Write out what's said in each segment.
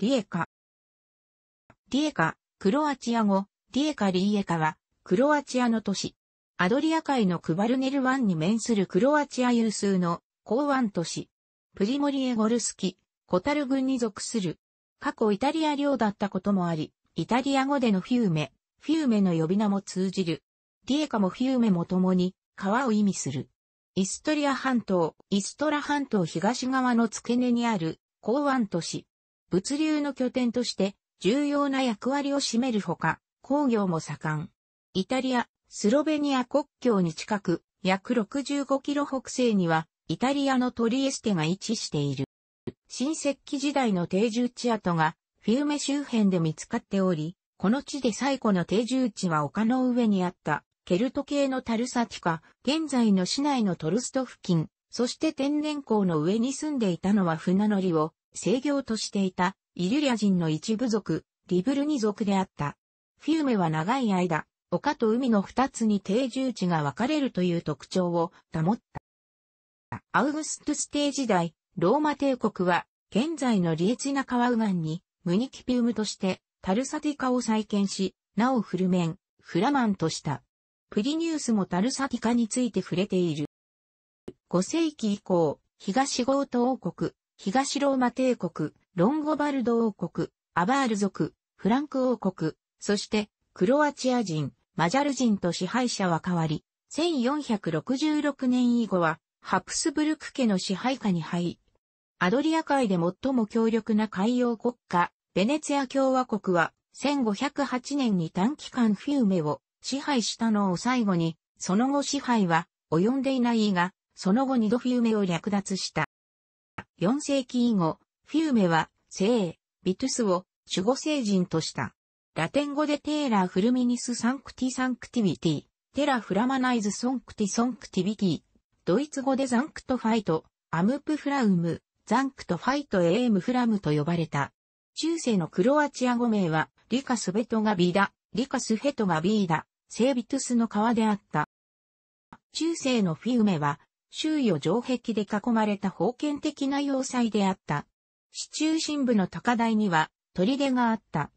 リエカ。リエカ、クロアチア語、リエカリエカは、クロアチアの都市。アドリア海のクバルネル湾に面するクロアチア有数の港湾都市。プリモリエゴルスキ、コタル軍に属する。過去イタリア領だったこともあり、イタリア語でのフィーメ、フィーメの呼び名も通じる。リエカもフィーメも共に、川を意味する。イストリア半島、イストラ半島東側の付け根にある、港湾都市。物流の拠点として重要な役割を占めるほか、工業も盛ん。イタリア、スロベニア国境に近く、約65キロ北西には、イタリアのトリエステが位置している。新石器時代の定住地跡が、フィウメ周辺で見つかっており、この地で最古の定住地は丘の上にあった、ケルト系のタルサティカ、現在の市内のトルスト付近、そして天然港の上に住んでいたのは船乗りを制御としていたイリュリア人の一部族、リブルニ族であった。フィウメは長い間、丘と海の二つに定住地が分かれるという特徴を保った。アウグストステー時代、ローマ帝国は、現在のリエチナ川右岸に、ムニキピウムとして、タルサティカを再建し、なおフルメン、フラマンとした。プリニウスもタルサティカについて触れている。5世紀以降、東ゴート王国、東ローマ帝国、ロンゴバルド王国、アバール族、フランク王国、そしてクロアチア人、マジャル人と支配者は変わり、1466年以後はハプスブルク家の支配下に入り、アドリア海で最も強力な海洋国家、ベネツィア共和国は1508年に短期間フィウメを支配したのを最後に、その後支配は及んでいないが、その後二度フィウメを略奪した。4世紀以後、フィウメは、聖、ビトゥスを守護聖人とした。ラテン語でテーラ・フルミニス・サンクティ・サンクティビティ、テラ・フラマナイズ・ソンクティ・ソンクティビティ、ドイツ語でザンクト・ファイト、アムプ・フラウム、ザンクト・ファイト・エーム・フラムと呼ばれた。中世のクロアチア語名は、リカスベトガビーダ、リカスヘトガビーダ、聖ビトゥスの川であった。中世のフィウメは、周囲を城壁で囲まれた封建的な要塞であった。市中心部の高台には、砦があった。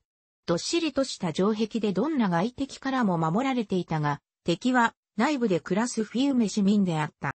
どっしりとした城壁でどんな外敵からも守られていたが、敵は内部で暮らすフィウメ市民であった。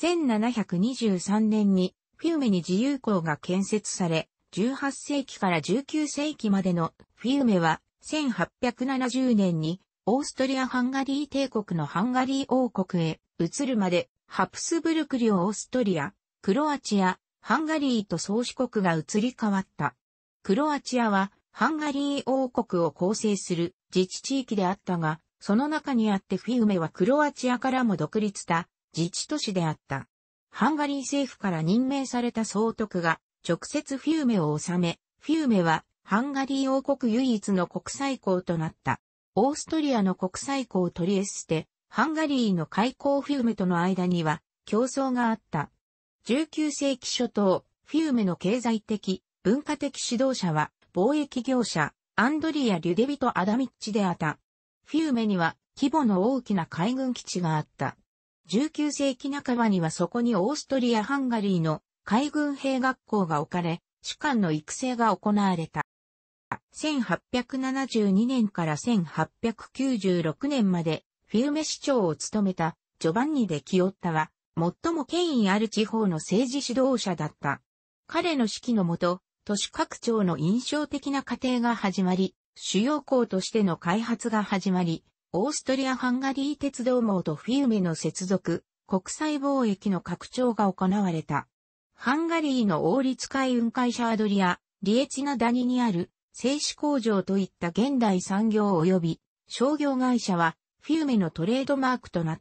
1723年にフィウメに自由港が建設され、18世紀から19世紀までのフィウメは1870年にオーストリア・ハンガリー帝国のハンガリー王国へ移るまで、ハプスブルク領オーストリア、クロアチア、ハンガリーと宗主国が移り変わった。クロアチアは、ハンガリー王国を構成する自治地域であったが、その中にあってフィウメはクロアチアからも独立した自治都市であった。ハンガリー政府から任命された総督が直接フィウメを治め、フィウメはハンガリー王国唯一の国際港となった。オーストリアの国際港トリエステ、ハンガリーの開港フィウメとの間には競争があった。19世紀初頭、フィウメの経済的、文化的指導者は貿易業者、アンドリア・リュデビト・アダミッチであった。フィウメには規模の大きな海軍基地があった。19世紀半ばにはそこにオーストリア・ハンガリーの海軍兵学校が置かれ、士官の育成が行われた。1872年から1896年までフィウメ市長を務めたジョバンニ・デ・キオッタは、最も権威ある地方の政治指導者だった。彼の指揮のもと、都市拡張の印象的な過程が始まり、主要港としての開発が始まり、オーストリア・ハンガリー鉄道網とフィウメの接続、国際貿易の拡張が行われた。ハンガリーの王立海運会社アドリア、リエチナダニにある製紙工場といった現代産業及び商業会社はフィウメのトレードマークとなっ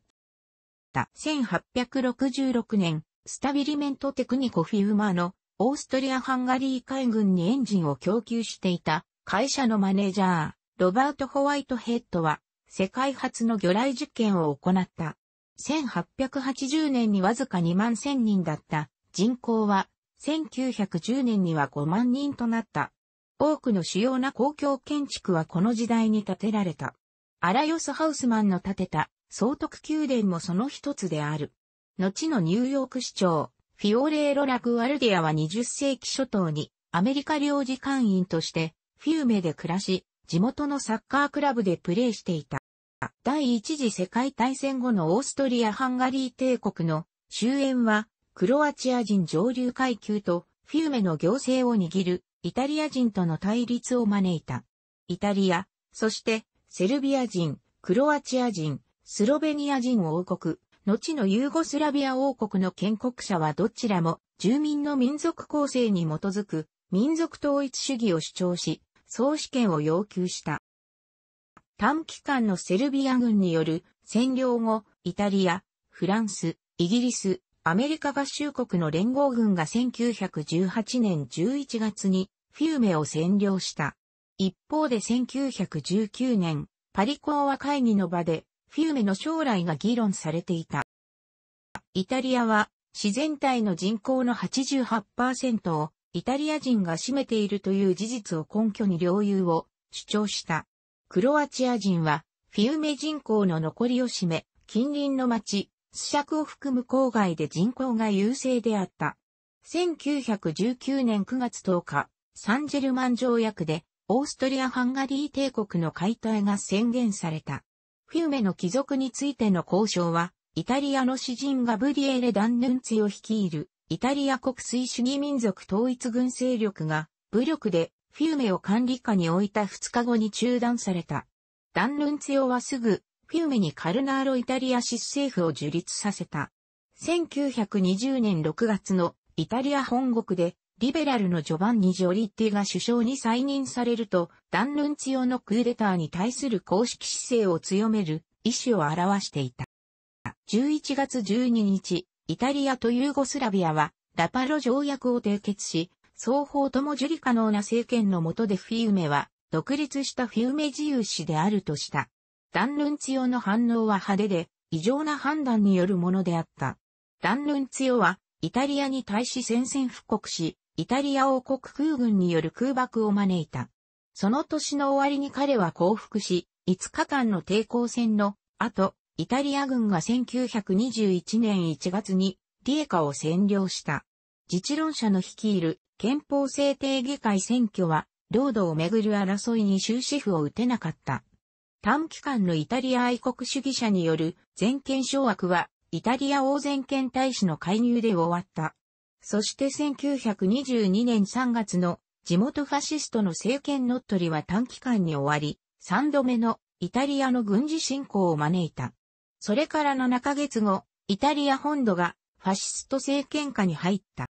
た。1866年、スタビリメントテクニコフィウマのオーストリア・ハンガリー海軍にエンジンを供給していた会社のマネージャー、ロバート・ホワイトヘッドは世界初の魚雷実験を行った。1880年にわずか2万1000人だった人口は1910年には5万人となった。多くの主要な公共建築はこの時代に建てられた。アラヨス・ハウスマンの建てた総督宮殿もその一つである。後のニューヨーク市長、フィオレーロ・ラグワルディアは20世紀初頭にアメリカ領事館員としてフィウメで暮らし、地元のサッカークラブでプレーしていた。第一次世界大戦後のオーストリア・ハンガリー帝国の終焉は、クロアチア人上流階級とフィウメの行政を握るイタリア人との対立を招いた。イタリア、そしてセルビア人、クロアチア人、スロベニア人王国、後のユーゴスラビア王国の建国者はどちらも住民の民族構成に基づく民族統一主義を主張し、総主権を要求した。短期間のセルビア軍による占領後、イタリア、フランス、イギリス、アメリカ合衆国の連合軍が1918年11月にフィウメを占領した。一方で1919年、パリ講和会議の場で、フィウメの将来が議論されていた。イタリアは、自然体の人口の88%を、イタリア人が占めているという事実を根拠に領有を主張した。クロアチア人は、フィウメ人口の残りを占め、近隣の町、スシャクを含む郊外で人口が優勢であった。1919年9月10日、サンジェルマン条約でオーストリア・ハンガリー帝国の解体が宣言された。フィウメの貴族についての交渉は、イタリアの詩人ガブリエレ・ダンヌンツィを率いる、イタリア国水主義民族統一軍勢力が、武力でフィウメを管理下に置いた2日後に中断された。ダンヌンツィオはすぐ、フィウメにカルナーロ・イタリア市政府を樹立させた。1920年6月のイタリア本国でリベラルのジョバンニ・ジョリッティが首相に再任されると、ダン・ルンツィオのクーデターに対する公式姿勢を強める意思を表していた。11月12日、イタリアとユーゴスラビアは、ラパロ条約を締結し、双方とも受理可能な政権の下でフィウメは、独立したフィウメ自由氏であるとした。ダン・ルンツィオの反応は派手で、異常な判断によるものであった。ダン・ヌンツィオは、イタリアに対し宣戦布告し、イタリア王国空軍による空爆を招いた。その年の終わりに彼は降伏し、5日間の抵抗戦の後、イタリア軍が1921年1月にリエカを占領した。自治論者の率いる憲法制定議会選挙は、領土をめぐる争いに終止符を打てなかった。短期間のイタリア愛国主義者による全権掌握は、イタリア王全権大使の介入で終わった。そして1922年3月の地元ファシストの政権乗っ取りは短期間に終わり、3度目のイタリアの軍事侵攻を招いた。それから7ヶ月後、イタリア本土がファシスト政権下に入った。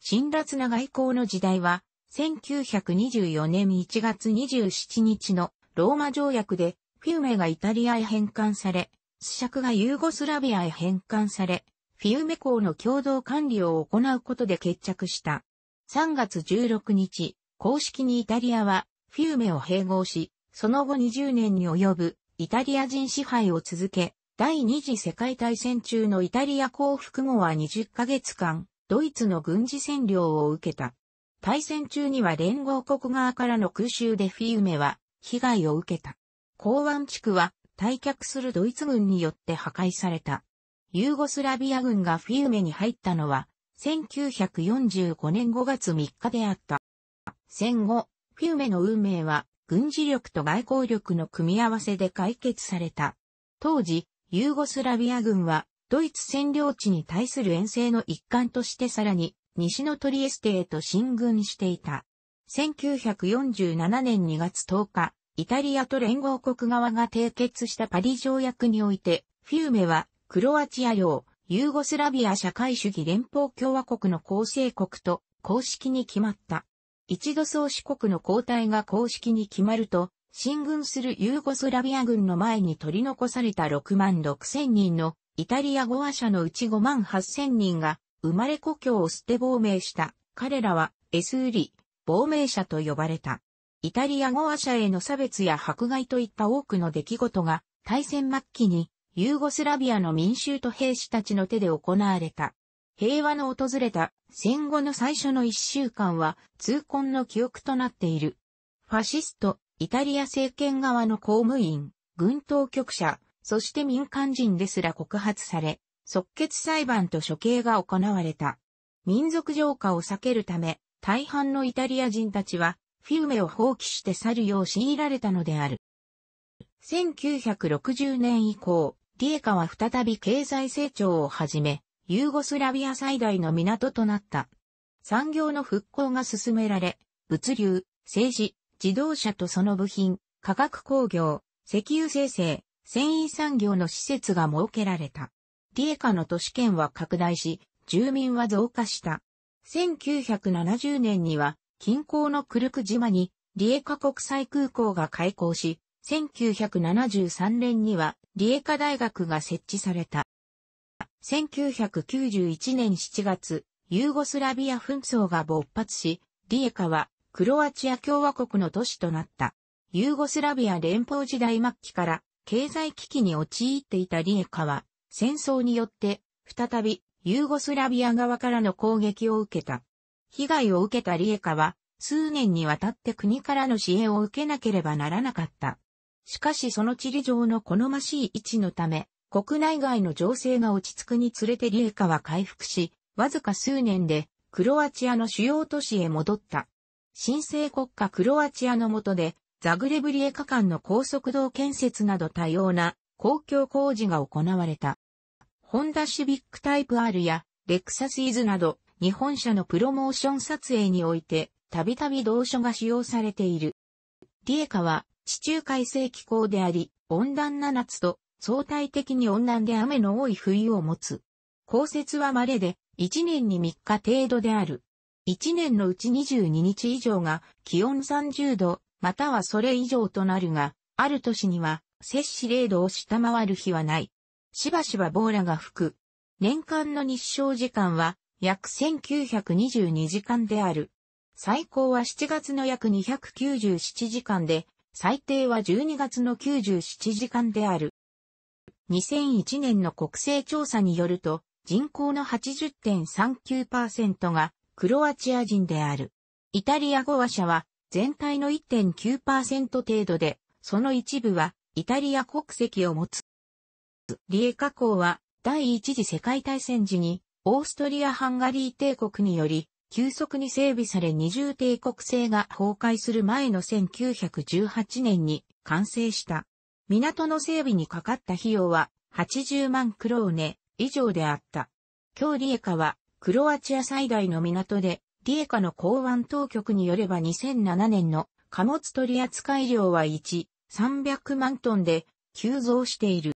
辛辣な外交の時代は、1924年1月27日のローマ条約で、フィウメがイタリアへ返還され、スシャクがユーゴスラビアへ返還され、フィウメ港の共同管理を行うことで決着した。3月16日、公式にイタリアはフィウメを併合し、その後20年に及ぶイタリア人支配を続け、第二次世界大戦中のイタリア降伏後は20ヶ月間、ドイツの軍事占領を受けた。大戦中には連合国側からの空襲でフィウメは被害を受けた。港湾地区は退却するドイツ軍によって破壊された。ユーゴスラビア軍がフィウメに入ったのは、1945年5月3日であった。戦後、フィウメの運命は、軍事力と外交力の組み合わせで解決された。当時、ユーゴスラビア軍は、ドイツ占領地に対する遠征の一環としてさらに、西のトリエステへと進軍していた。1947年2月10日、イタリアと連合国側が締結したパリ条約において、フィウメはクロアチア領、ユーゴスラビア社会主義連邦共和国の構成国と公式に決まった。一度創始国の交代が公式に決まると、進軍するユーゴスラビア軍の前に取り残された6万6千人のイタリア語話者のうち5万8千人が生まれ故郷を捨て亡命した。彼らはエスーリ、亡命者と呼ばれた。イタリア語話者への差別や迫害といった多くの出来事が大戦末期にユーゴスラビアの民衆と兵士たちの手で行われた。平和の訪れた戦後の最初の一週間は痛恨の記憶となっている。ファシスト、イタリア政権側の公務員、軍当局者、そして民間人ですら告発され、即決裁判と処刑が行われた。民族浄化を避けるため、大半のイタリア人たちは、フィウメを放棄して去るよう強いられたのである。1960年以降、リエカは再び経済成長をはじめ、ユーゴスラビア最大の港となった。産業の復興が進められ、物流、政治、自動車とその部品、化学工業、石油生成、繊維産業の施設が設けられた。リエカの都市圏は拡大し、住民は増加した。1970年には、近郊のクルク島に、リエカ国際空港が開港し、1973年には、理恵科大学が設置された。1991年7月、ユーゴスラビア紛争が勃発し、リエカはクロアチア共和国の都市となった。ユーゴスラビア連邦時代末期から経済危機に陥っていたリエカは、戦争によって再びユーゴスラビア側からの攻撃を受けた。被害を受けたリエカは、数年にわたって国からの支援を受けなければならなかった。しかしその地理上の好ましい位置のため、国内外の情勢が落ち着くにつれてリエカは回復し、わずか数年でクロアチアの主要都市へ戻った。新生国家クロアチアの下で、ザグレブリエカ間の高速道建設など多様な公共工事が行われた。ホンダシビックタイプ R やレクサスイズなど日本車のプロモーション撮影においてたびたび同書が使用されている。リエカは地中海性気候であり、温暖な夏と相対的に温暖で雨の多い冬を持つ。降雪は稀で、1年に3日程度である。1年のうち22日以上が気温30度、またはそれ以上となるが、ある年には、摂氏0度を下回る日はない。しばしばボーラが吹く。年間の日照時間は約1922時間である。最高は7月の約297時間で、最低は12月の97時間である。2001年の国勢調査によると、人口の80.39%がクロアチア人である。イタリア語話者は全体の1.9%程度で、その一部はイタリア国籍を持つ。リエカ港は第一次世界大戦時にオーストリア・ハンガリー帝国により急速に整備され二重帝国制が崩壊する前の1918年に完成した。港の整備にかかった費用は80万クローネ以上であった。今日リエカはクロアチア最大の港で、リエカの港湾当局によれば2007年の貨物取扱量は1、300万トンで急増している。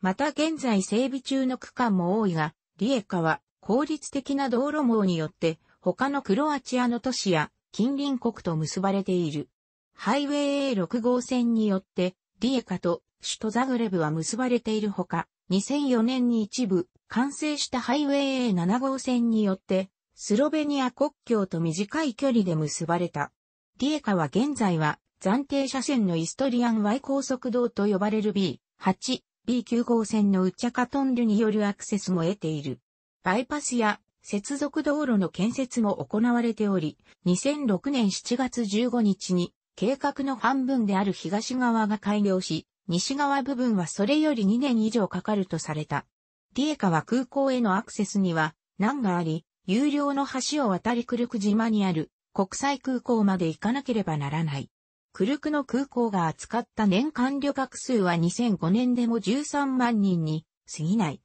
また現在整備中の区間も多いが、リエカは法律的な道路網によって他のクロアチアの都市や近隣国と結ばれている。ハイウェイ A6 号線によってリエカと首都ザグレブは結ばれているほか、2004年に一部完成したハイウェイ A7 号線によってスロベニア国境と短い距離で結ばれた。リエカは現在は暫定車線のイストリアン Y 高速道と呼ばれる B8、B9 号線のウチャカトンルによるアクセスも得ている。バイパスや接続道路の建設も行われており、2006年7月15日に計画の半分である東側が開業し、西側部分はそれより2年以上かかるとされた。ディエカは空港へのアクセスには難があり、有料の橋を渡りクルク島にある国際空港まで行かなければならない。クルクの空港が扱った年間旅客数は2005年でも13万人に過ぎない。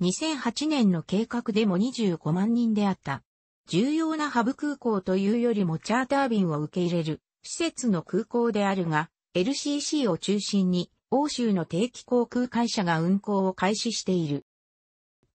2008年の計画でも25万人であった。重要なハブ空港というよりもチャーター便を受け入れる施設の空港であるが、LCC を中心に欧州の定期航空会社が運航を開始している。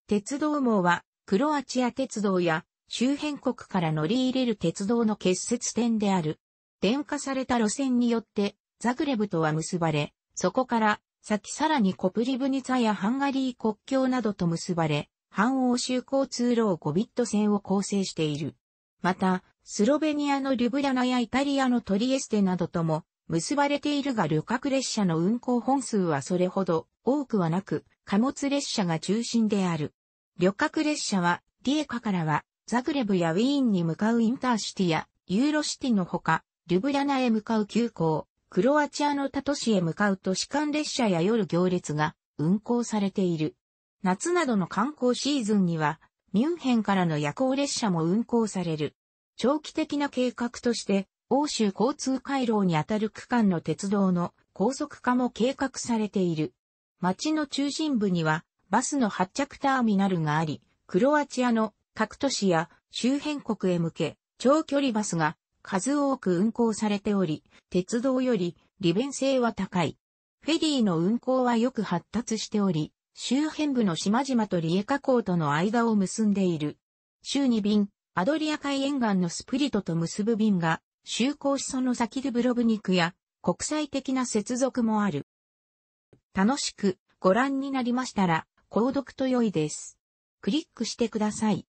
鉄道網はクロアチア鉄道や周辺国から乗り入れる鉄道の結節点である。電化された路線によってザグレブとは結ばれ、そこから先さらにコプリブニツァやハンガリー国境などと結ばれ、反欧州交通路を5ビット線を構成している。また、スロベニアのリュブラナやイタリアのトリエステなどとも結ばれているが旅客列車の運行本数はそれほど多くはなく、貨物列車が中心である。旅客列車は、リエカからは、ザグレブやウィーンに向かうインターシティやユーロシティのほか、リュブラナへ向かう急行、クロアチアの他都市へ向かう都市間列車や夜行列が運行されている。夏などの観光シーズンには、ミュンヘンからの夜行列車も運行される。長期的な計画として、欧州交通回廊にあたる区間の鉄道の高速化も計画されている。町の中心部には、バスの発着ターミナルがあり、クロアチアの各都市や周辺国へ向け、長距離バスが数多く運行されており、鉄道より利便性は高い。フェリーの運行はよく発達しており、周辺部の島々とリエカ港との間を結んでいる。週2便、アドリア海沿岸のスプリトと結ぶ便が、就航しその先でブロブニクや国際的な接続もある。楽しくご覧になりましたら、購読と良いです。クリックしてください。